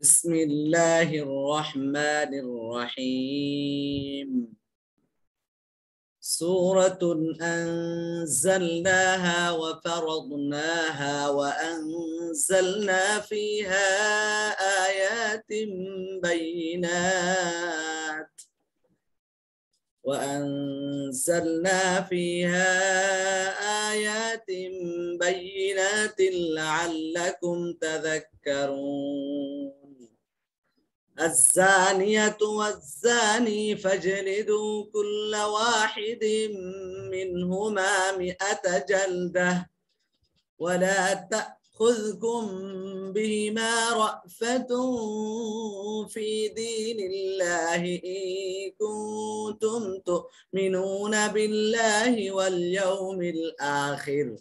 بسم الله الرحمن الرحيم سورة أنزلناها وفرضناها وأنزلنا فيها آيات بينات وأنزلنا فيها آيات بينات لعلكم تذكرون الزانية والزاني فاجلدوا كل واحد منهما مئة جلدة ولا تأخذكم بهما رأفة في دين الله إن كنتم تؤمنون بالله واليوم الآخر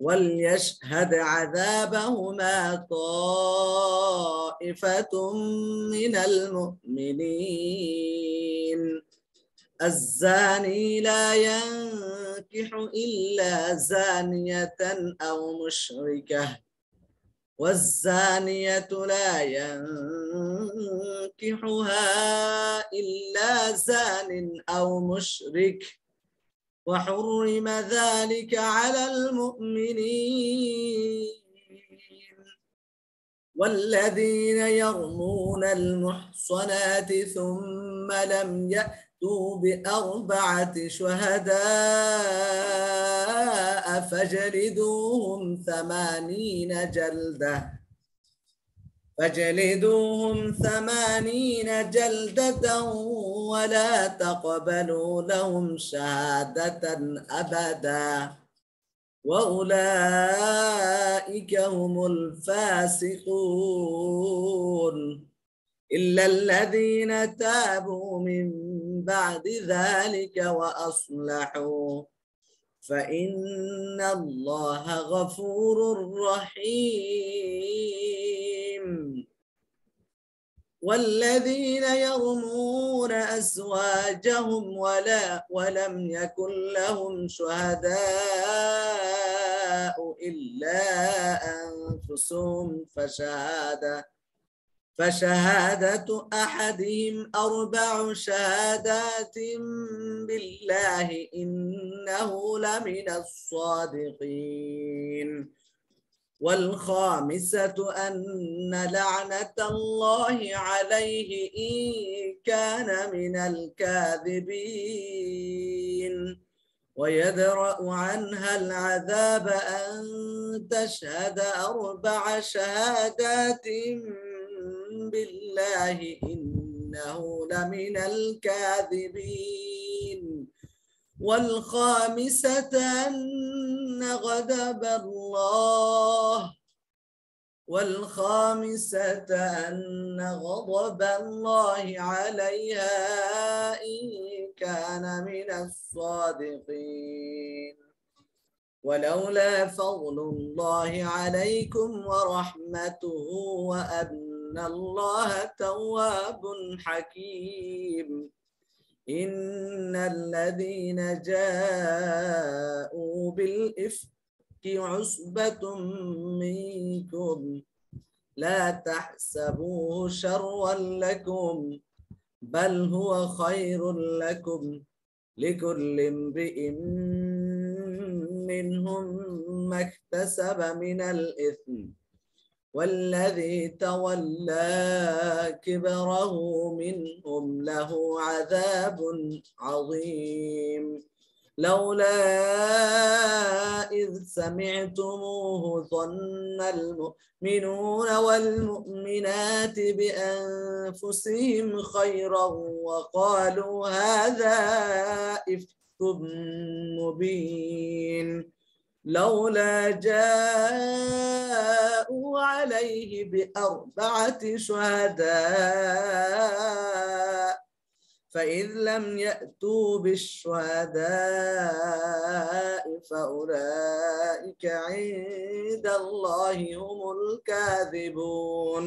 وليشهد عذابهما طائفة من المؤمنين الزاني لا ينكح إلا زانية أو مشركة والزانية لا ينكحها إلا زان أو مشرك وحرم ذلك على المؤمنين والذين يرمون المحصنات ثم لم يأتوا بأربعة شهداء فجلدوهم ثمانين جلدة فجلدوهم ثمانين جلدة ولا تقبلوا لهم شهادة أبدا وأولئك هم الفاسقون إلا الذين تابوا من بعد ذلك وأصلحوا فإن الله غفور رحيم والذين يرمون أزواجهم ولا ولم يكن لهم شهداء إلا أنفسهم فشهادة فشهادة أحدهم أربع شهادات بالله إنه لمن الصادقين والخامسة أن لعنة الله عليه إن كان من الكاذبين ويدرأ عنها العذاب أن تشهد أربع شهادات بالله إنه لمن الكاذبين والخامسة أن غضب الله والخامسة أن غضب الله عليها إن كان من الصادقين ولولا فضل الله عليكم ورحمته وأن الله تواب حكيم إن الذين جاءوا بالإفك عصبة منكم لا تحسبوه شرا لكم بل هو خير لكم لكل امرئ منهم ما اكتسب من الإثم والذي تولى كبره منهم له عذاب عظيم لولا إذ سمعتموه ظن المؤمنون والمؤمنات بأنفسهم خيرا وقالوا هذا إفك مبين لولا جاء عليه بأربعة شهداء فإذ لم يأتوا بالشهداء فأولئك عند الله هم الكاذبون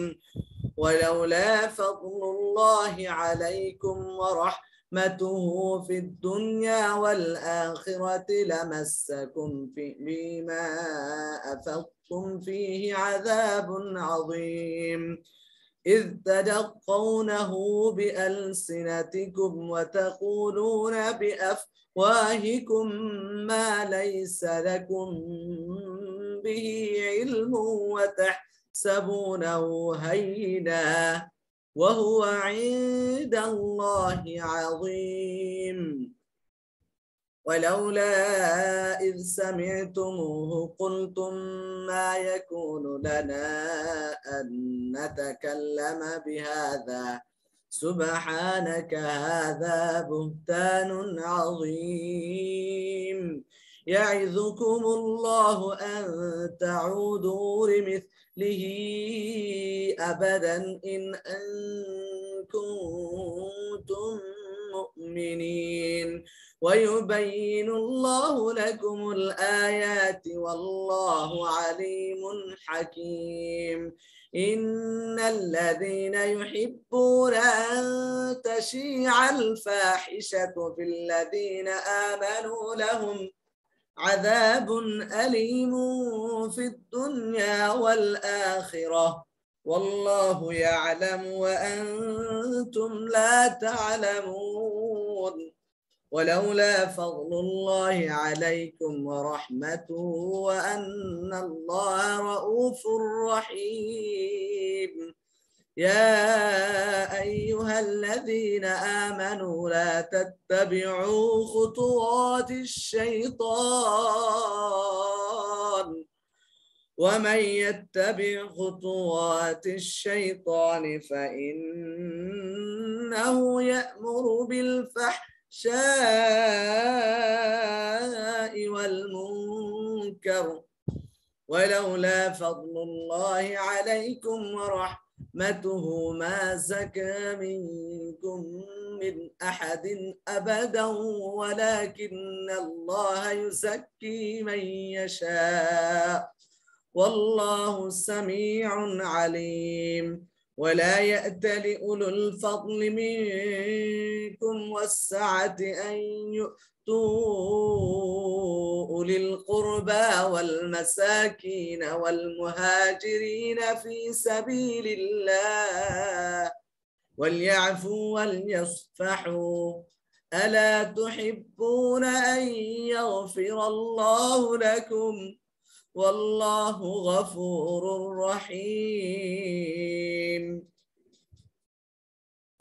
ولولا فضل الله عليكم ورحمة رحمته في الدنيا والآخرة لمسكم فيما أفضتم فيه عذاب عظيم إذ تلقونه بألسنتكم وتقولون بأفواهكم ما ليس لكم به علم وتحسبونه هيناً وهو عند الله عظيم ولولا إذ سمعتموه قلتم ما يكون لنا أن نتكلم بهذا سبحانك هذا بهتان عظيم يعظكم الله أن تعودوا لمثله أبدا إن كنتم مؤمنين ويبين الله لكم الآيات والله عليم حكيم إن الذين يحبون أن تشيع الفاحشة في الذين آمنوا لهم عذاب أليم في الدنيا والآخرة والله يعلم وأنتم لا تعلمون ولولا فضل الله عليكم ورحمته وأن الله رؤوف رحيم يا أيها الذين آمنوا لا تتبعوا خطوات الشيطان ومن يتبع خطوات الشيطان فإنه يأمر بالفحشاء والمنكر ولولا فضل الله عليكم ورحمته مته ما زكى منكم من أحد أبدا ولكن الله يزكي من يشاء والله سميع عليم ولا يأتل أولو الفضل منكم والسعة أن يؤتوا أولي القربى والمساكين والمهاجرين في سبيل الله وليعفوا وليصفحوا ألا تحبون أن يغفر الله لكم ؟ والله غفور رحيم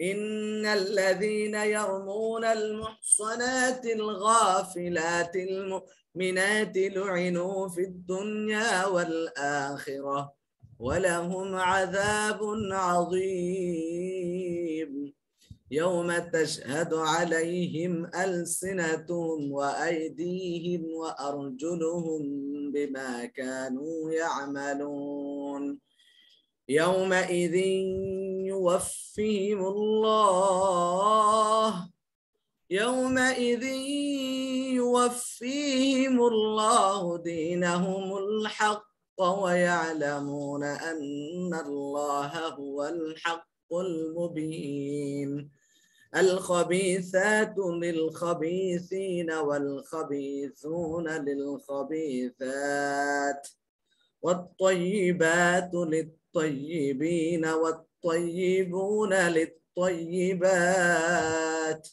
إن الذين يرمون المحصنات الغافلات المؤمنات لعنوا في الدنيا والآخرة ولهم عذاب عظيم يوم تشهد عليهم ألسنتهم وأيديهم وأرجلهم بما كانوا يعملون يومئذ يوفيهم الله يومئذ يوفيهم الله دينهم الحق ويعلمون أن الله هو الحق المبين الخبيثات للخبيثين والخبيثون للخبيثات والطيبات للطيبين والطيبون للطيبات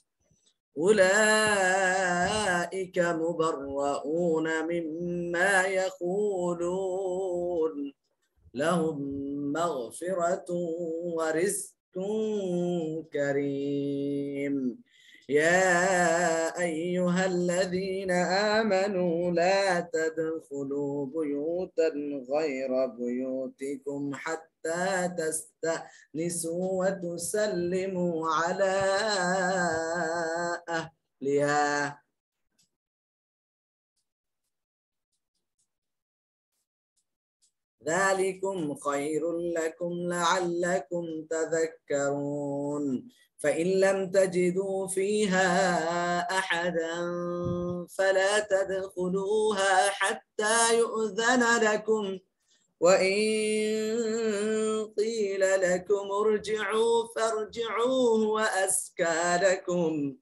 أولئك مبرؤون مما يقولون لهم مغفرة ورزق كريم يا أيها الذين آمنوا لا تدخلوا بيوتا غير بيوتكم حتى تستأنسوا وتسلموا على أهلها ذلكم خير لكم لعلكم تذكرون فإن لم تجدوا فيها أحدا فلا تدخلوها حتى يؤذن لكم وإن قيل لكم ارجعوا فارجعوه وأزكى لكم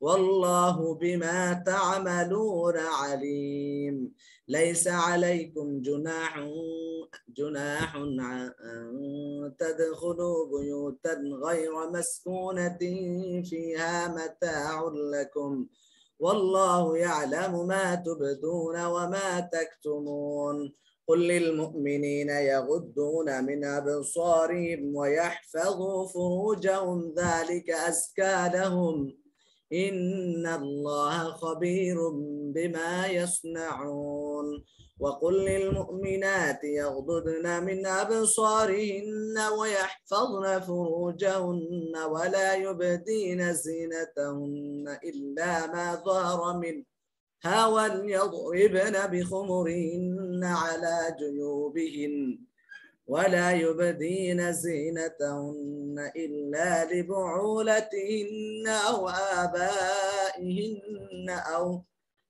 والله بما تعملون عليم ليس عليكم جناح جناح أن تدخلوا بيوتا غير مسكونة فيها متاع لكم والله يعلم ما تبدون وما تكتمون قل للمؤمنين يغضون من أبصارهم ويحفظوا فروجهم ذلك أزكى لهم إن الله خبير بما يصنعون وقل للمؤمنات يغضضن من أبصارهن ويحفظن فروجهن ولا يبدين زينتهن إلا ما ظهر منها وليضربن بخمرهن على جيوبهن ولا يبدين زينتهن إلا لبعولتهن أو آبائهن أو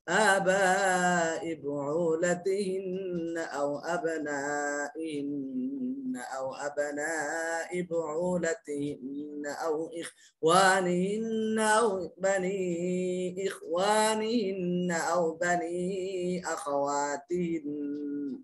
آباء بعولتهن أو أبنائهن أو أبناء بعولتهن أو إخوانهن أو بني إخوانهن أو بني أخواتهن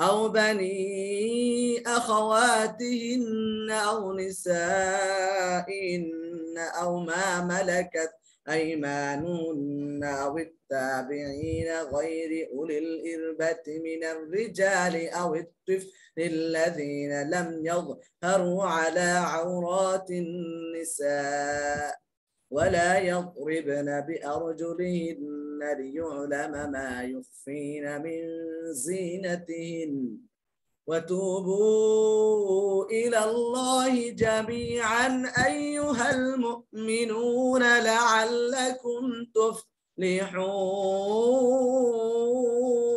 أو بني أخواتهن أو نسائهن أو ما ملكت أيمانهن أو التابعين غير أولي الإربة من الرجال أو الطفل الذين لم يظهروا على عورات النساء ولا يضربن بأرجلهن ليعلم ما يخفين من زينتهن وتوبوا إلى الله جميعا أيها المؤمنون لعلكم تفلحون